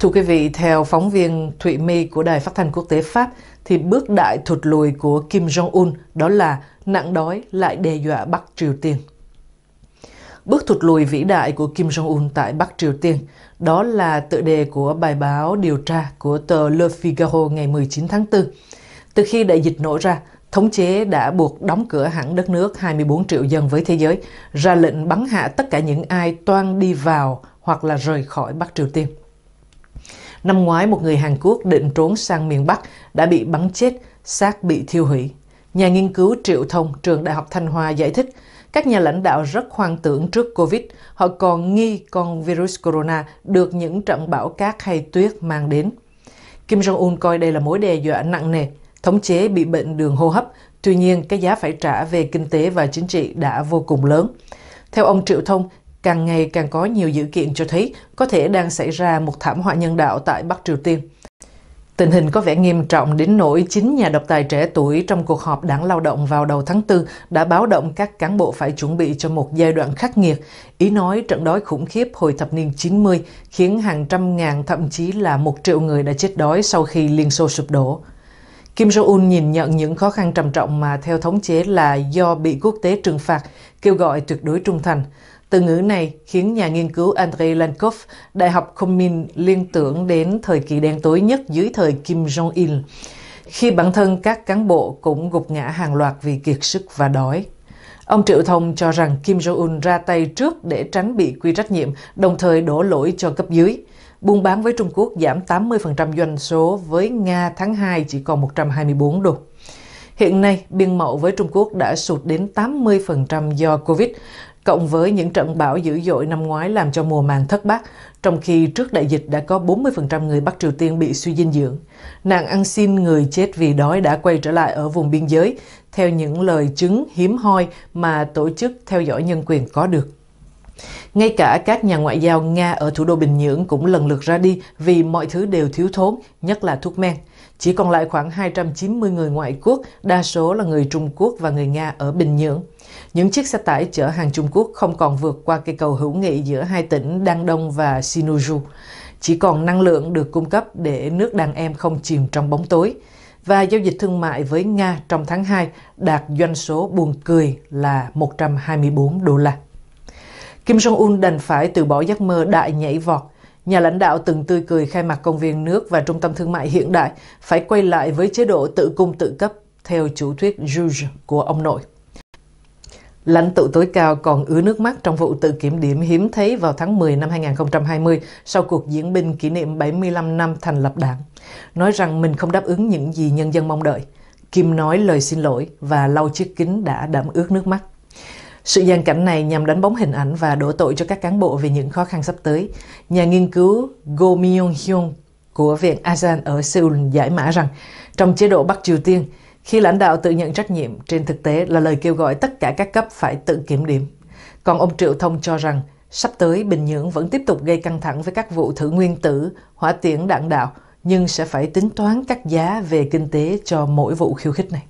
Thưa quý vị, theo phóng viên Thụy My của Đài Phát thanh Quốc tế Pháp, thì bước đại thụt lùi của Kim Jong-un đó là nặng đói lại đe dọa Bắc Triều Tiên. Bước thụt lùi vĩ đại của Kim Jong-un tại Bắc Triều Tiên, đó là tựa đề của bài báo điều tra của tờ Le Figaro ngày 19 tháng 4. Từ khi đại dịch nổ ra, thống chế đã buộc đóng cửa hẳn đất nước 24 triệu dân với thế giới, ra lệnh bắn hạ tất cả những ai toan đi vào hoặc là rời khỏi Bắc Triều Tiên. Năm ngoái, một người Hàn Quốc định trốn sang miền Bắc đã bị bắn chết, xác bị thiêu hủy. Nhà nghiên cứu Triệu Thông, trường Đại học Thanh Hoa giải thích, các nhà lãnh đạo rất hoang tưởng trước Covid, họ còn nghi con virus corona được những trận bão cát hay tuyết mang đến. Kim Jong-un coi đây là mối đe dọa nặng nề, thống chế bị bệnh đường hô hấp, tuy nhiên cái giá phải trả về kinh tế và chính trị đã vô cùng lớn. Theo ông Triệu Thông, càng ngày càng có nhiều dữ kiện cho thấy có thể đang xảy ra một thảm họa nhân đạo tại Bắc Triều Tiên. Tình hình có vẻ nghiêm trọng đến nỗi chính nhà độc tài trẻ tuổi trong cuộc họp đảng lao động vào đầu tháng 4 đã báo động các cán bộ phải chuẩn bị cho một giai đoạn khắc nghiệt. Ý nói trận đói khủng khiếp hồi thập niên 90 khiến hàng trăm ngàn thậm chí là một triệu người đã chết đói sau khi Liên Xô sụp đổ. Kim Jong-un nhìn nhận những khó khăn trầm trọng mà theo thống chế là do bị quốc tế trừng phạt, kêu gọi tuyệt đối trung thành. Từ ngữ này khiến nhà nghiên cứu Andrei Lankov, Đại học Komin liên tưởng đến thời kỳ đen tối nhất dưới thời Kim Jong-il, khi bản thân các cán bộ cũng gục ngã hàng loạt vì kiệt sức và đói. Ông Triệu Thông cho rằng Kim Jong-un ra tay trước để tránh bị quy trách nhiệm, đồng thời đổ lỗi cho cấp dưới. Buôn bán với Trung Quốc giảm 80% doanh số, với Nga tháng 2 chỉ còn 124 đô. Hiện nay, biên mậu với Trung Quốc đã sụt đến 80% do Covid, cộng với những trận bão dữ dội năm ngoái làm cho mùa màng thất bát, trong khi trước đại dịch đã có 40% người Bắc Triều Tiên bị suy dinh dưỡng. Nạn ăn xin người chết vì đói đã quay trở lại ở vùng biên giới, theo những lời chứng hiếm hoi mà Tổ chức Theo dõi Nhân quyền có được. Ngay cả các nhà ngoại giao Nga ở thủ đô Bình Nhưỡng cũng lần lượt ra đi vì mọi thứ đều thiếu thốn, nhất là thuốc men. Chỉ còn lại khoảng 290 người ngoại quốc, đa số là người Trung Quốc và người Nga ở Bình Nhưỡng. Những chiếc xe tải chở hàng Trung Quốc không còn vượt qua cây cầu hữu nghị giữa hai tỉnh Đăng Đông và Sinuju. Chỉ còn năng lượng được cung cấp để nước đàn em không chìm trong bóng tối. Và giao dịch thương mại với Nga trong tháng 2 đạt doanh số buồn cười là 124 đô la. Kim Jong-un đành phải từ bỏ giấc mơ đại nhảy vọt. Nhà lãnh đạo từng tươi cười khai mạc công viên nước và trung tâm thương mại hiện đại phải quay lại với chế độ tự cung tự cấp theo chủ thuyết Juge của ông nội. Lãnh tụ tối cao còn ứa nước mắt trong vụ tự kiểm điểm hiếm thấy vào tháng 10 năm 2020 sau cuộc diễn binh kỷ niệm 75 năm thành lập đảng, nói rằng mình không đáp ứng những gì nhân dân mong đợi. Kim nói lời xin lỗi và lau chiếc kính đã đẫm ướt nước mắt. Sự gian cảnh này nhằm đánh bóng hình ảnh và đổ tội cho các cán bộ về những khó khăn sắp tới. Nhà nghiên cứu Go Myung-hyun của Viện ASEAN ở Seoul giải mã rằng trong chế độ Bắc Triều Tiên, khi lãnh đạo tự nhận trách nhiệm trên thực tế là lời kêu gọi tất cả các cấp phải tự kiểm điểm. Còn ông Triệu Thông cho rằng sắp tới Bình Nhưỡng vẫn tiếp tục gây căng thẳng với các vụ thử nguyên tử, hỏa tiễn đạn đạo, nhưng sẽ phải tính toán các giá về kinh tế cho mỗi vụ khiêu khích này.